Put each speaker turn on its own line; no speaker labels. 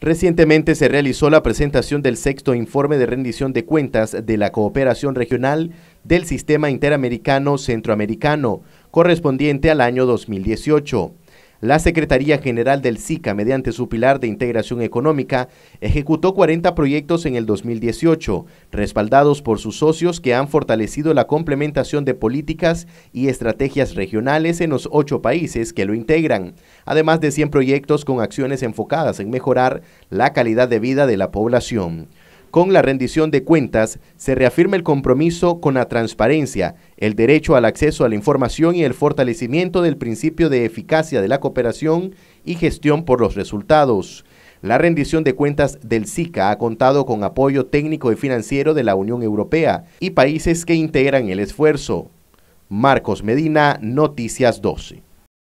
Recientemente se realizó la presentación del sexto informe de rendición de cuentas de la cooperación regional del Sistema Interamericano Centroamericano, correspondiente al año 2018. La Secretaría General del SICA, mediante su pilar de integración económica, ejecutó 40 proyectos en el 2018, respaldados por sus socios que han fortalecido la complementación de políticas y estrategias regionales en los ocho países que lo integran, además de 100 proyectos con acciones enfocadas en mejorar la calidad de vida de la población. Con la rendición de cuentas, se reafirma el compromiso con la transparencia, el derecho al acceso a la información y el fortalecimiento del principio de eficacia de la cooperación y gestión por los resultados. La rendición de cuentas del SICA ha contado con apoyo técnico y financiero de la Unión Europea y países que integran el esfuerzo. Marcos Medina, Noticias 12.